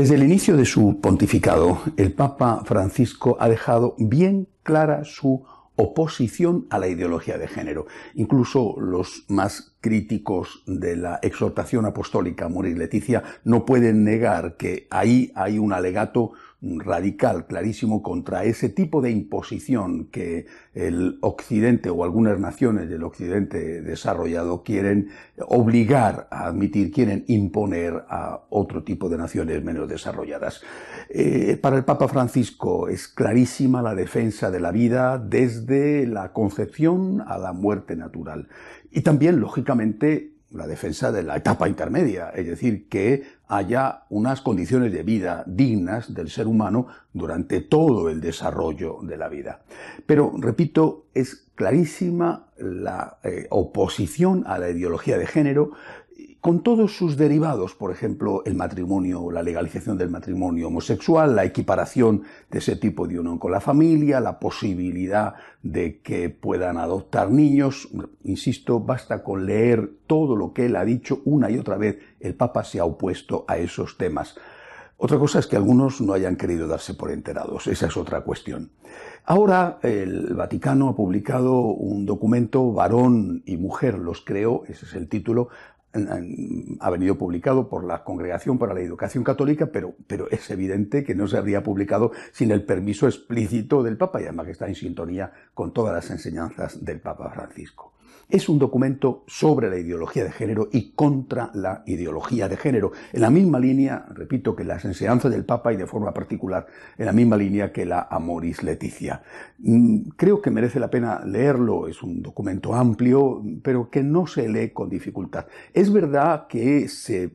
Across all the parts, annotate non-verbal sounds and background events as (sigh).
Desde el inicio de su pontificado, el Papa Francisco ha dejado bien clara su oposición a la ideología de género. Incluso los más críticos de la exhortación apostólica a morir Leticia no pueden negar que ahí hay un alegato radical, clarísimo, contra ese tipo de imposición que el Occidente o algunas naciones del Occidente desarrollado quieren obligar a admitir, quieren imponer a otro tipo de naciones menos desarrolladas. Eh, para el Papa Francisco es clarísima la defensa de la vida desde la concepción a la muerte natural. Y también, lógicamente, la defensa de la etapa intermedia, es decir, que haya unas condiciones de vida dignas del ser humano durante todo el desarrollo de la vida. Pero, repito, es clarísima la eh, oposición a la ideología de género con todos sus derivados, por ejemplo, el matrimonio, la legalización del matrimonio homosexual, la equiparación de ese tipo de unión con la familia, la posibilidad de que puedan adoptar niños. Insisto, basta con leer todo lo que él ha dicho una y otra vez. El Papa se ha opuesto a esos temas. Otra cosa es que algunos no hayan querido darse por enterados, esa es otra cuestión. Ahora el Vaticano ha publicado un documento, Varón y Mujer los creo, ese es el título, ha venido publicado por la Congregación para la Educación Católica, pero, es evidente que no se habría publicado sin el permiso explícito del Papa, y además que está en sintonía con todas las enseñanzas del Papa Francisco. Es un documento sobre la ideología de género y contra la ideología de género, en la misma línea, repito, que las enseñanzas del Papa y de forma particular, en la misma línea que la Amoris Leticia. Mm, creo que merece la pena leerlo, es un documento amplio, pero que no se lee con dificultad. Es verdad que se,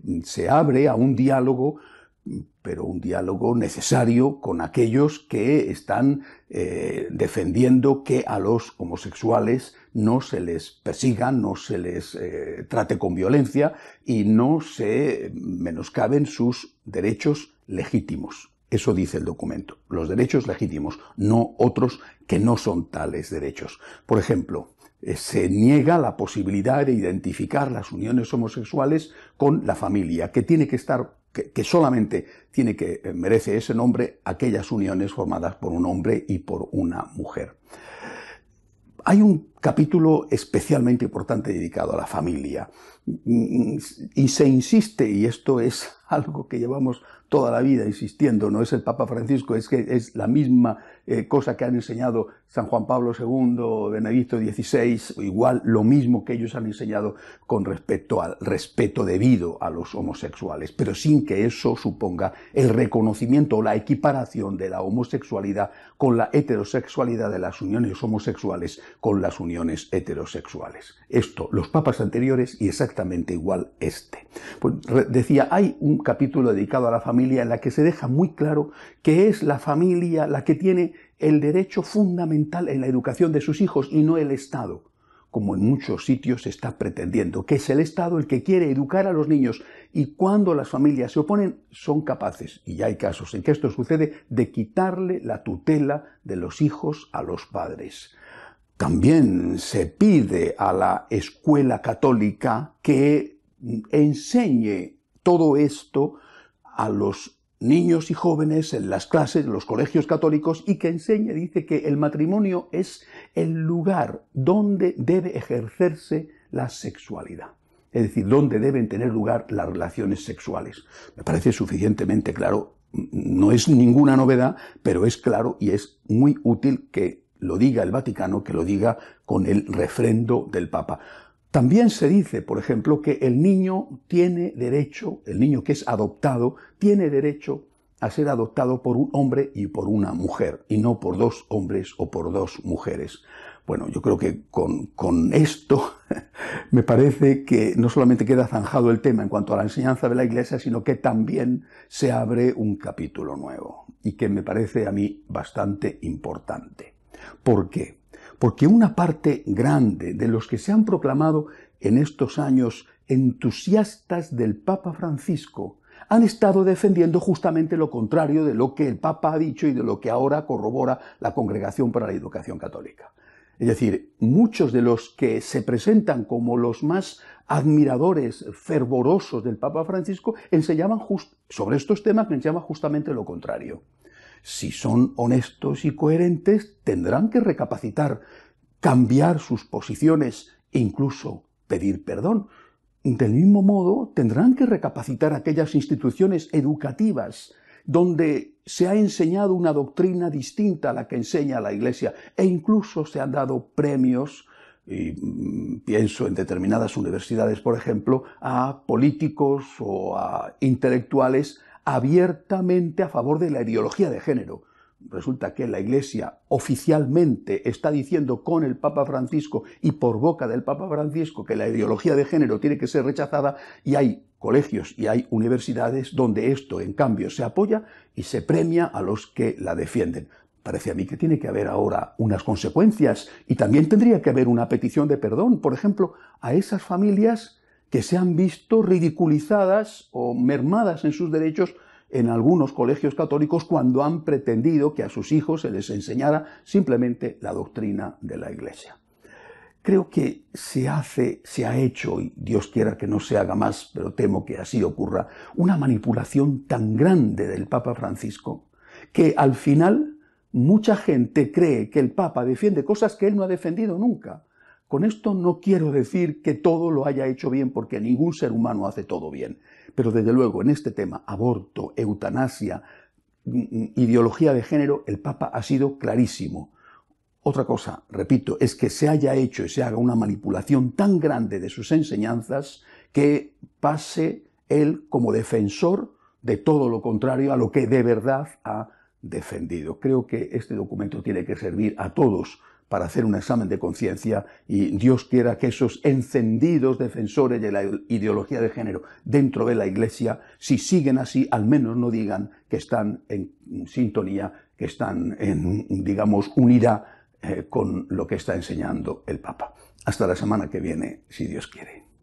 abre a un diálogo pero un diálogo necesario con aquellos que están eh, defendiendo que a los homosexuales no se les persiga, no se les eh, trate con violencia y no se menoscaben sus derechos legítimos. Eso dice el documento. Los derechos legítimos, no otros que no son tales derechos. Por ejemplo, eh, se niega la posibilidad de identificar las uniones homosexuales con la familia, que tiene que estar que solamente tiene que eh, merece ese nombre aquellas uniones formadas por un hombre y por una mujer. Hay un capítulo especialmente importante dedicado a la familia. Mm, mm, y se insiste, y esto es (laughs) algo que llevamos toda la vida insistiendo, no es el Papa Francisco, es que es la misma eh, cosa que han enseñado San Juan Pablo II, Benedicto XVI, igual lo mismo que ellos han enseñado con respecto al respeto debido a los homosexuales, pero sin que eso suponga el reconocimiento o la equiparación de la homosexualidad con la heterosexualidad de las uniones homosexuales con las uniones heterosexuales. Esto, los papas anteriores y exactamente igual este. Pues, decía, hay un capítulo dedicado a la familia en la que se deja muy claro que es la familia la que tiene el derecho fundamental en la educación de sus hijos y no el Estado como en muchos sitios se está pretendiendo, que es el Estado el que quiere educar a los niños y cuando las familias se oponen son capaces, y ya hay casos en que esto sucede, de quitarle la tutela de los hijos a los padres. También se pide a la escuela católica que enseñe todo esto a los niños y jóvenes en las clases, en los colegios católicos, y que enseñe, dice que el matrimonio es el lugar donde debe ejercerse la sexualidad es decir, donde deben tener lugar las relaciones sexuales. Me parece suficientemente claro, no es ninguna novedad, pero es claro y es muy útil que lo diga el Vaticano, que lo diga con el refrendo del Papa. También se dice, por ejemplo, que el niño tiene derecho, el niño que es adoptado, tiene derecho a ser adoptado por un hombre y por una mujer, y no por dos hombres o por dos mujeres. Bueno, yo creo que con, con, esto (laughs) me parece que no solamente queda zanjado el tema en cuanto a la enseñanza de la Iglesia, sino que también se abre un capítulo nuevo, y que me parece a mí bastante importante. ¿Por qué? Porque una parte grande de los que se han proclamado en estos años entusiastas del Papa Francisco han estado defendiendo justamente lo contrario de lo que el Papa ha dicho y de lo que ahora corrobora la Congregación para la Educación Católica. Es decir, muchos de los que se presentan como los más admiradores fervorosos del Papa Francisco enseñaban sobre estos temas enseñaban justamente lo contrario. Si son honestos y coherentes, tendrán que recapacitar, cambiar sus posiciones, incluso pedir perdón. Del mismo modo, tendrán que recapacitar aquellas instituciones educativas donde se ha enseñado una doctrina distinta a la que enseña la Iglesia e incluso se han dado premios y mm, pienso en determinadas universidades, por ejemplo, a políticos o a intelectuales abiertamente a favor de la ideología de género. Resulta que la Iglesia oficialmente está diciendo con el Papa Francisco y por boca del Papa Francisco que la ideología de género tiene que ser rechazada y hay colegios y hay universidades donde esto, en cambio, se apoya y se premia a los que la defienden. Parece a mí que tiene que haber ahora unas consecuencias y también tendría que haber una petición de perdón, por ejemplo, a esas familias que se han visto ridiculizadas o mermadas en sus derechos en algunos colegios católicos cuando han pretendido que a sus hijos se les enseñara simplemente la doctrina de la Iglesia. Creo que se hace, se ha hecho, y Dios quiera que no se haga más, pero temo que así ocurra, una manipulación tan grande del Papa Francisco, que al final mucha gente cree que el Papa defiende cosas que él no ha defendido nunca, con esto no quiero decir que todo lo haya hecho bien, porque ningún ser humano hace todo bien. Pero desde luego, en este tema, aborto, eutanasia, mm, mm, ideología de género, el Papa ha sido clarísimo. Otra cosa, repito, es que se haya hecho y se haga una manipulación tan grande de sus enseñanzas que pase él como defensor de todo lo contrario a lo que de verdad ha defendido. Creo que este documento tiene que servir a todos para hacer un examen de conciencia y Dios quiera que esos encendidos defensores de la ideología de género dentro de la Iglesia, si siguen así, al menos no digan que están en sintonía, que están en, digamos, unida eh, con lo que está enseñando el Papa. Hasta la semana que viene, si Dios quiere.